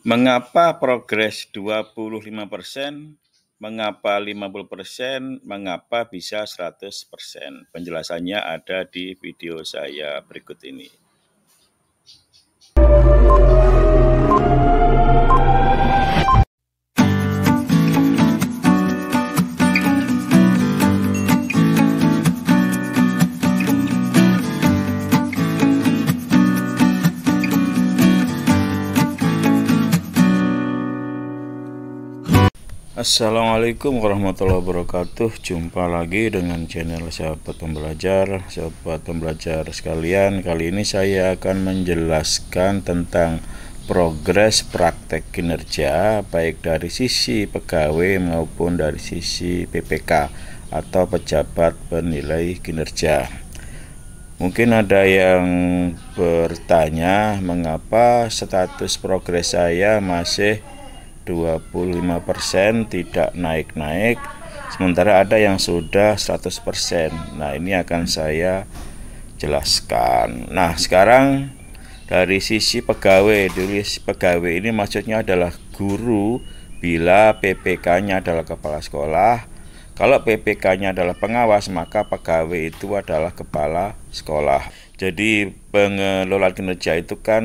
Mengapa progres 25%, mengapa 50%, mengapa bisa 100%? Penjelasannya ada di video saya berikut ini. Assalamualaikum warahmatullahi wabarakatuh Jumpa lagi dengan channel sahabat pembelajar Sahabat pembelajar sekalian Kali ini saya akan menjelaskan tentang Progres praktek kinerja Baik dari sisi pegawai maupun dari sisi PPK Atau pejabat penilai kinerja Mungkin ada yang bertanya Mengapa status progres saya masih 25% tidak naik-naik sementara ada yang sudah 100% nah ini akan saya jelaskan nah sekarang dari sisi pegawai dari sisi pegawai ini maksudnya adalah guru bila PPK nya adalah kepala sekolah kalau PPK nya adalah pengawas maka pegawai itu adalah kepala sekolah jadi pengelola kinerja itu kan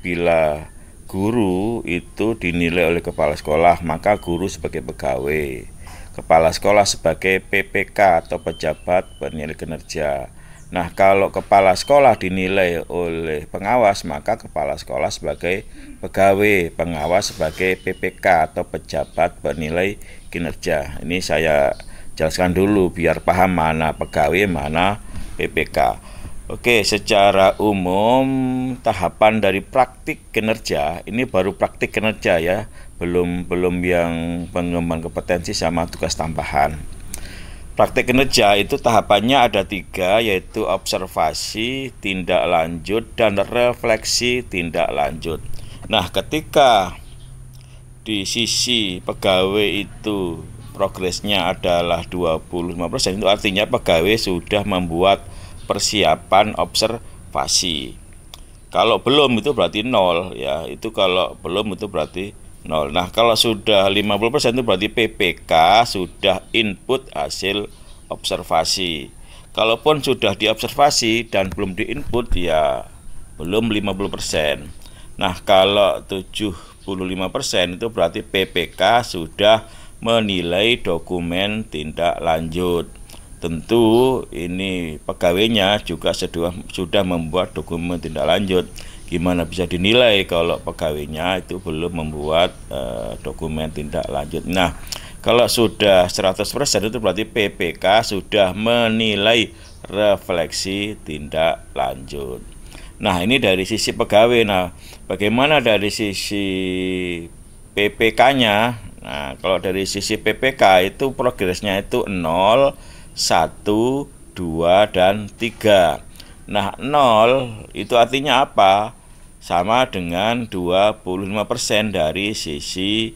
bila guru itu dinilai oleh kepala sekolah, maka guru sebagai pegawai, kepala sekolah sebagai PPK atau pejabat penilai kinerja. Nah, kalau kepala sekolah dinilai oleh pengawas, maka kepala sekolah sebagai pegawai, pengawas sebagai PPK atau pejabat penilai kinerja. Ini saya jelaskan dulu biar paham mana pegawai, mana PPK. Oke, secara umum tahapan dari praktik kinerja ini baru praktik kinerja ya, belum belum yang pengembangan kompetensi sama tugas tambahan. Praktik kinerja itu tahapannya ada tiga yaitu observasi, tindak lanjut dan refleksi tindak lanjut. Nah, ketika di sisi pegawai itu progresnya adalah 25% itu artinya pegawai sudah membuat persiapan observasi. Kalau belum itu berarti nol ya. Itu kalau belum itu berarti nol. Nah, kalau sudah 50% itu berarti PPK sudah input hasil observasi. Kalaupun sudah diobservasi dan belum diinput ya belum 50%. Nah, kalau 75% itu berarti PPK sudah menilai dokumen tindak lanjut. Tentu ini pegawainya juga sudah sudah membuat dokumen tindak lanjut. Gimana bisa dinilai kalau pegawainya itu belum membuat uh, dokumen tindak lanjut. Nah, kalau sudah 100% itu berarti PPK sudah menilai refleksi tindak lanjut. Nah, ini dari sisi pegawai. Nah, bagaimana dari sisi PPK-nya? Nah, kalau dari sisi PPK itu progresnya itu 0 1, 2, dan 3. Nah, 0 itu artinya apa? Sama dengan 25% dari sisi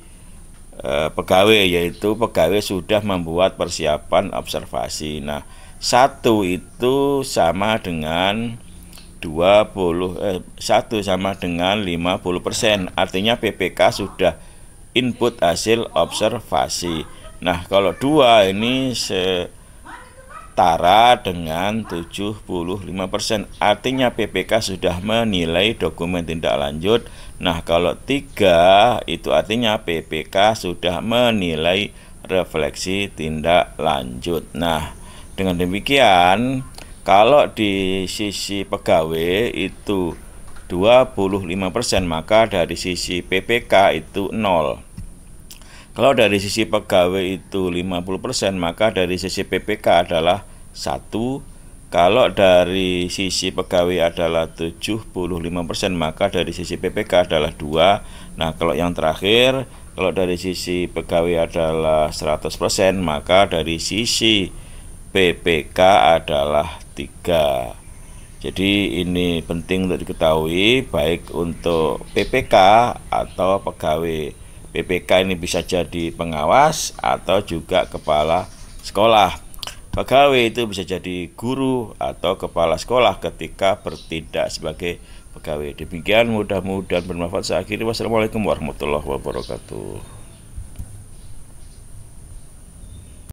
e, pegawai, yaitu pegawai sudah membuat persiapan observasi. Nah, 1 itu sama dengan 20 eh, 1 sama dengan 50%. Artinya PPK sudah input hasil observasi. Nah, kalau 2 ini se setara dengan 75%. Artinya PPK sudah menilai dokumen tindak lanjut. Nah, kalau tiga, itu artinya PPK sudah menilai refleksi tindak lanjut. Nah, dengan demikian kalau di sisi pegawai itu 25% maka dari sisi PPK itu 0. Kalau dari sisi pegawai itu 50%, maka dari sisi PPK adalah 1. Kalau dari sisi pegawai adalah 75%, maka dari sisi PPK adalah 2. Nah, kalau yang terakhir, kalau dari sisi pegawai adalah 100%, maka dari sisi PPK adalah 3. Jadi ini penting untuk diketahui baik untuk PPK atau pegawai. PPK ini bisa jadi pengawas atau juga kepala sekolah. Pegawai itu bisa jadi guru atau kepala sekolah ketika bertindak sebagai pegawai. Demikian mudah-mudahan bermanfaat. Saya akhiri wassalamualaikum warahmatullahi wabarakatuh.